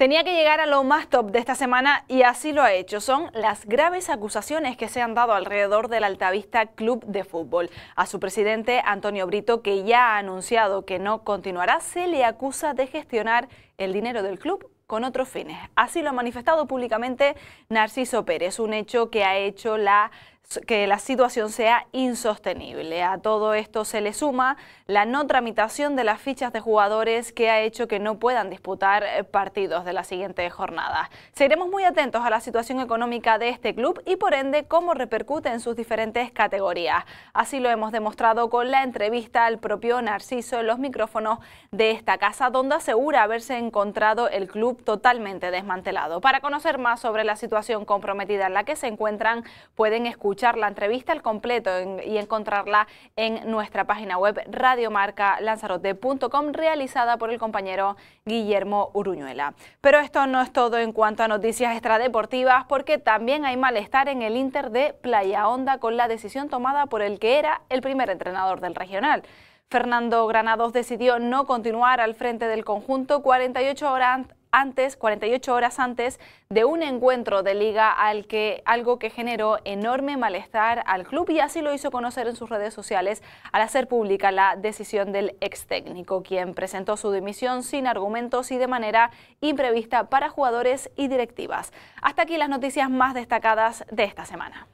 tenía que llegar a lo más top de esta semana y así lo ha hecho. Son las graves acusaciones que se han dado alrededor del Altavista Club de Fútbol. A su presidente Antonio Brito, que ya ha anunciado que no continuará, se le acusa de gestionar el dinero del club con otros fines. Así lo ha manifestado públicamente Narciso Pérez, un hecho que ha hecho la, que la situación sea insostenible. A todo esto se le suma la no tramitación de las fichas de jugadores que ha hecho que no puedan disputar eh, partidos de la siguiente jornada. Seremos muy atentos a la situación económica de este club y por ende cómo repercute en sus diferentes categorías. Así lo hemos demostrado con la entrevista al propio Narciso en los micrófonos de esta casa, donde asegura haberse en encontrado el club totalmente desmantelado. Para conocer más sobre la situación comprometida en la que se encuentran, pueden escuchar la entrevista al completo y encontrarla en nuestra página web radiomarcalanzarote.com realizada por el compañero Guillermo Uruñuela. Pero esto no es todo en cuanto a noticias extradeportivas porque también hay malestar en el Inter de Playa Honda con la decisión tomada por el que era el primer entrenador del regional. Fernando Granados decidió no continuar al frente del conjunto 48 horas antes, horas antes de un encuentro de liga al que algo que generó enorme malestar al club y así lo hizo conocer en sus redes sociales al hacer pública la decisión del ex técnico, quien presentó su dimisión sin argumentos y de manera imprevista para jugadores y directivas. Hasta aquí las noticias más destacadas de esta semana.